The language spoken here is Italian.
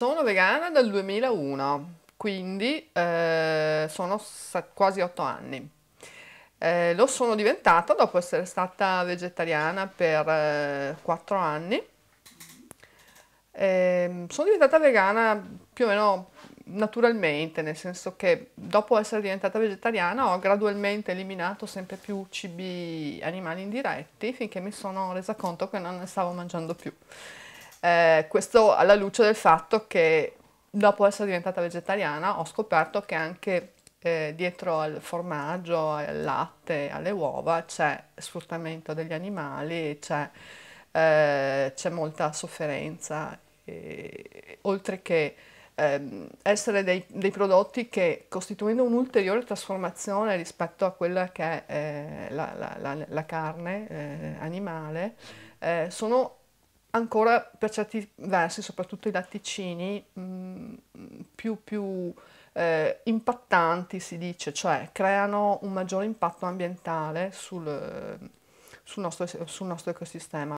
Sono vegana dal 2001, quindi eh, sono quasi 8 anni. Eh, lo sono diventata dopo essere stata vegetariana per eh, 4 anni. Eh, sono diventata vegana più o meno naturalmente, nel senso che dopo essere diventata vegetariana ho gradualmente eliminato sempre più cibi animali indiretti finché mi sono resa conto che non ne stavo mangiando più. Eh, questo alla luce del fatto che dopo essere diventata vegetariana ho scoperto che anche eh, dietro al formaggio, al latte, alle uova c'è sfruttamento degli animali, c'è, eh, c'è molta sofferenza, e, oltre che ehm, essere dei, dei, prodotti che costituendo un'ulteriore trasformazione rispetto a quella che è eh, la, la, la, la, carne eh, animale, eh, sono ancora per certi versi, soprattutto i latticini, mh, mm, più, più eh, impattanti si dice, cioè creano un maggiore impatto ambientale sul, sul, nostro, sul nostro ecosistema.